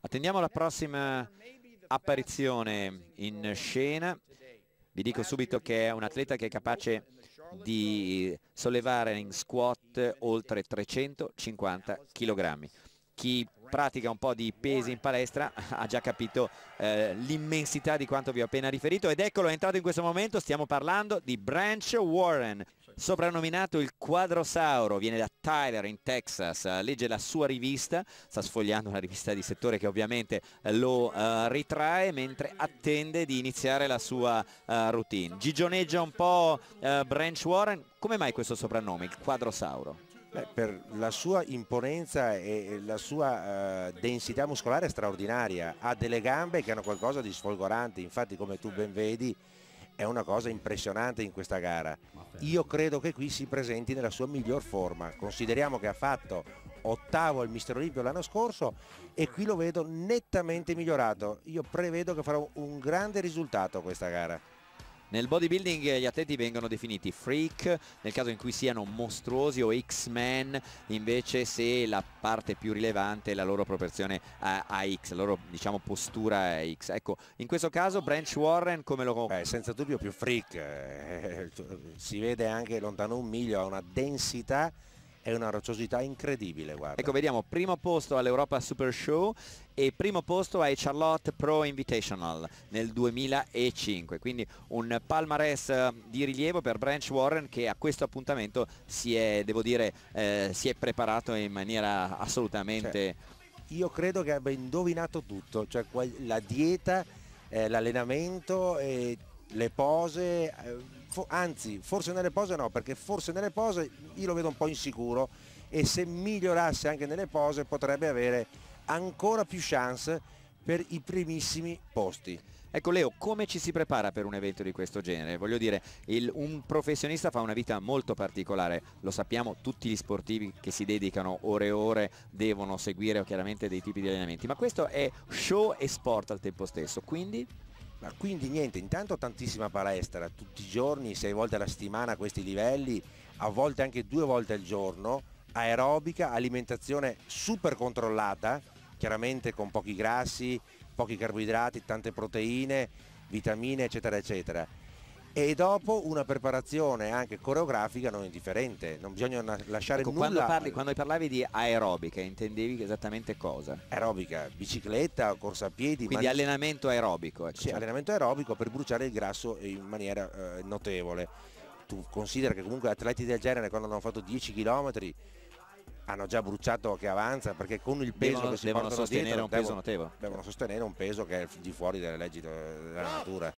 Attendiamo la prossima apparizione in scena. Vi dico subito che è un atleta che è capace di sollevare in squat oltre 350 kg. Chi pratica un po' di pesi in palestra ha già capito eh, l'immensità di quanto vi ho appena riferito ed eccolo è entrato in questo momento, stiamo parlando di Branch Warren. Soprannominato il Quadrosauro, viene da Tyler in Texas, eh, legge la sua rivista, sta sfogliando una rivista di settore che ovviamente eh, lo uh, ritrae mentre attende di iniziare la sua uh, routine. Gigioneggia un po' uh, Branch Warren, come mai questo soprannome, il Quadrosauro? Beh, per la sua imponenza e la sua uh, densità muscolare straordinaria, ha delle gambe che hanno qualcosa di sfolgorante, infatti come tu ben vedi è una cosa impressionante in questa gara. Io credo che qui si presenti nella sua miglior forma. Consideriamo che ha fatto ottavo al Mister Olimpio l'anno scorso e qui lo vedo nettamente migliorato. Io prevedo che farò un grande risultato questa gara. Nel bodybuilding eh, gli atleti vengono definiti freak nel caso in cui siano mostruosi o X-Men invece se la parte più rilevante è la loro proporzione a, a X, la loro diciamo postura a X. Ecco, in questo caso Branch Warren come lo... Beh, senza dubbio più freak, eh, si vede anche lontano un miglio, ha una densità è una rocciosità incredibile guarda. ecco vediamo primo posto all'Europa Super Show e primo posto ai Charlotte Pro Invitational nel 2005 quindi un palmarès eh, di rilievo per Branch Warren che a questo appuntamento si è, devo dire, eh, si è preparato in maniera assolutamente cioè, io credo che abbia indovinato tutto cioè la dieta eh, l'allenamento e le pose, eh, for, anzi forse nelle pose no, perché forse nelle pose io lo vedo un po' insicuro e se migliorasse anche nelle pose potrebbe avere ancora più chance per i primissimi posti. Ecco Leo, come ci si prepara per un evento di questo genere? Voglio dire, il, un professionista fa una vita molto particolare, lo sappiamo, tutti gli sportivi che si dedicano ore e ore devono seguire chiaramente dei tipi di allenamenti, ma questo è show e sport al tempo stesso, quindi ma quindi niente, intanto tantissima palestra, tutti i giorni, sei volte alla settimana a questi livelli, a volte anche due volte al giorno, aerobica, alimentazione super controllata, chiaramente con pochi grassi, pochi carboidrati, tante proteine, vitamine, eccetera, eccetera e dopo una preparazione anche coreografica non indifferente, non bisogna lasciare ecco, nulla. Quando, parli, quando parlavi di aerobica intendevi esattamente cosa? Aerobica, bicicletta, corsa a piedi. Quindi allenamento aerobico. Ecco. Sì, cioè. allenamento aerobico per bruciare il grasso in maniera eh, notevole. Tu considera che comunque atleti del genere quando hanno fatto 10 km hanno già bruciato che avanza perché con il peso devono, che si devono sostenere dietro, un peso devono, notevole. Devono sostenere un peso che è di fuori delle leggi della natura.